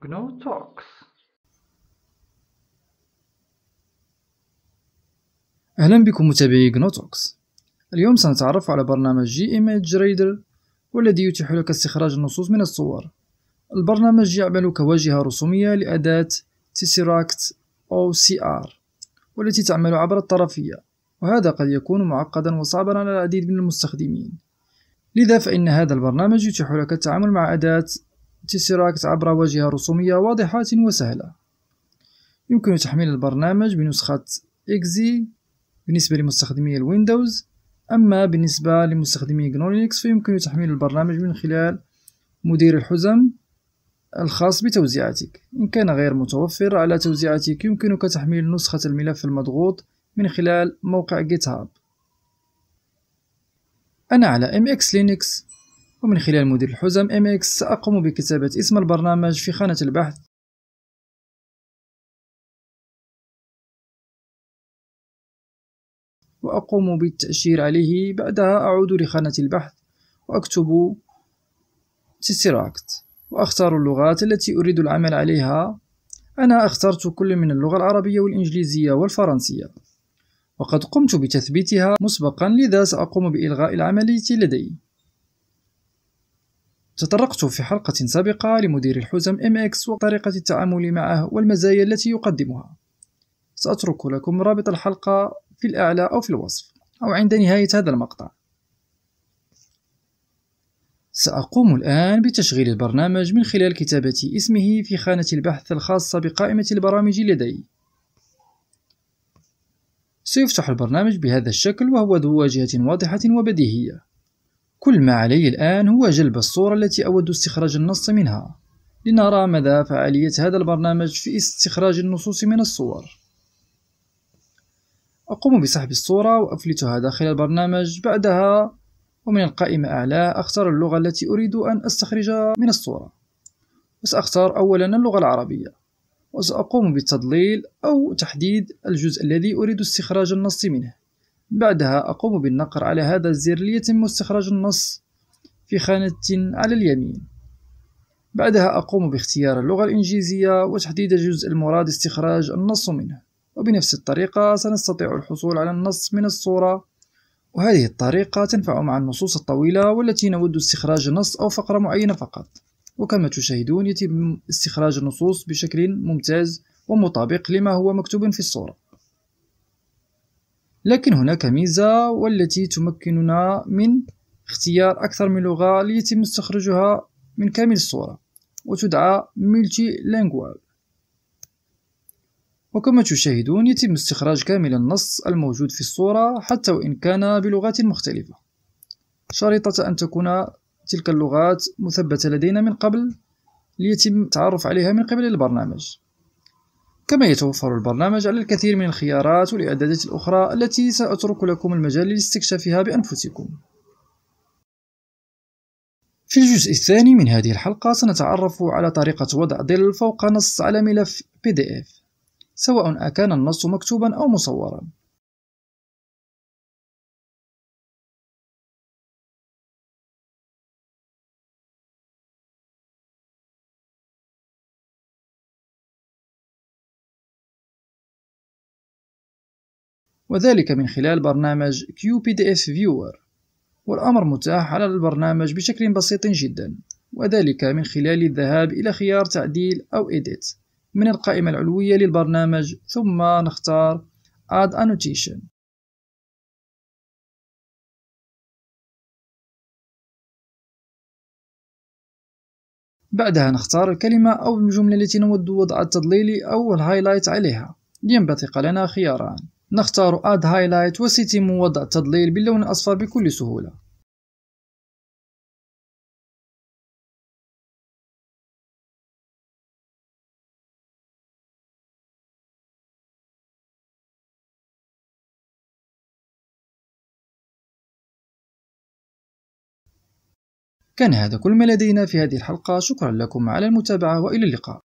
GNU Talks أهلا بكم متابعي GNU Talks اليوم سنتعرف على برنامج Image ريدر والذي يتيح لك استخراج النصوص من الصور البرنامج يعمل كواجهة رسومية لأداة سي OCR والتي تعمل عبر الطرفية وهذا قد يكون معقدا وصعبا على العديد من المستخدمين لذا فإن هذا البرنامج يتيح لك التعامل مع أداة تيسيراكت عبر واجهة رسومية واضحة وسهلة يمكن تحميل البرنامج بنسخة إكزي بالنسبة لمستخدمي الويندوز أما بالنسبة لمستخدمي جنولينكس فيمكن تحميل البرنامج من خلال مدير الحزم الخاص بتوزيعتك إن كان غير متوفر على توزيعتك يمكنك تحميل نسخة الملف المضغوط من خلال موقع جيت هاب أنا على MX Linux ومن خلال مدير الحزم MX سأقوم بكتابة اسم البرنامج في خانة البحث وأقوم بالتأشير عليه بعدها أعود لخانة البحث وأكتب تيسيراكت وأختار اللغات التي أريد العمل عليها أنا اخترت كل من اللغة العربية والإنجليزية والفرنسية وقد قمت بتثبيتها مسبقا لذا سأقوم بإلغاء العملية لدي تطرقت في حلقة سابقة لمدير الحزم MX وطريقة التعامل معه والمزايا التي يقدمها سأترك لكم رابط الحلقة في الأعلى أو في الوصف أو عند نهاية هذا المقطع سأقوم الآن بتشغيل البرنامج من خلال كتابة اسمه في خانة البحث الخاصة بقائمة البرامج لدي سيفتح البرنامج بهذا الشكل وهو ذو واجهة واضحة وبديهية كل ما علي الآن هو جلب الصورة التي أود استخراج النص منها لنرى مدى فعالية هذا البرنامج في استخراج النصوص من الصور أقوم بسحب الصورة وأفلتها داخل البرنامج بعدها ومن القائمة أعلى أختار اللغة التي أريد أن أستخرجها من الصورة وسأختار أولا اللغة العربية وسأقوم بالتضليل أو تحديد الجزء الذي أريد استخراج النص منه بعدها أقوم بالنقر على هذا الزر ليتم استخراج النص في خانة على اليمين بعدها أقوم باختيار اللغة الإنجليزية وتحديد الجزء المراد استخراج النص منه وبنفس الطريقة سنستطيع الحصول على النص من الصورة وهذه الطريقة تنفع مع النصوص الطويلة والتي نود استخراج نص أو فقرة معينة فقط وكما تشاهدون يتم استخراج النصوص بشكل ممتاز ومطابق لما هو مكتوب في الصورة لكن هناك ميزة والتي تمكننا من اختيار أكثر من لغة ليتم استخراجها من كامل الصورة وتدعى ملتي لانجوال وكما تشاهدون يتم استخراج كامل النص الموجود في الصورة حتى وإن كان بلغات مختلفة شريطة أن تكون تلك اللغات مثبتة لدينا من قبل ليتم التعرف عليها من قبل البرنامج كما يتوفر البرنامج على الكثير من الخيارات والإعدادات الأخرى التي سأترك لكم المجال لاستكشافها بأنفسكم في الجزء الثاني من هذه الحلقة سنتعرف على طريقة وضع ظل فوق نص على ملف PDF سواء أكان النص مكتوبا أو مصورا وذلك من خلال برنامج QPDF Viewer والأمر متاح على البرنامج بشكل بسيط جدا وذلك من خلال الذهاب إلى خيار تعديل أو Edit من القائمة العلوية للبرنامج ثم نختار Add Annotation بعدها نختار الكلمة أو الجملة التي نود وضع التضليل أو الهايلايت عليها لينبثق لنا خياران نختار Add Highlight وسيتم وضع التضليل باللون الأصفر بكل سهولة كان هذا كل ما لدينا في هذه الحلقة شكرا لكم على المتابعة وإلى اللقاء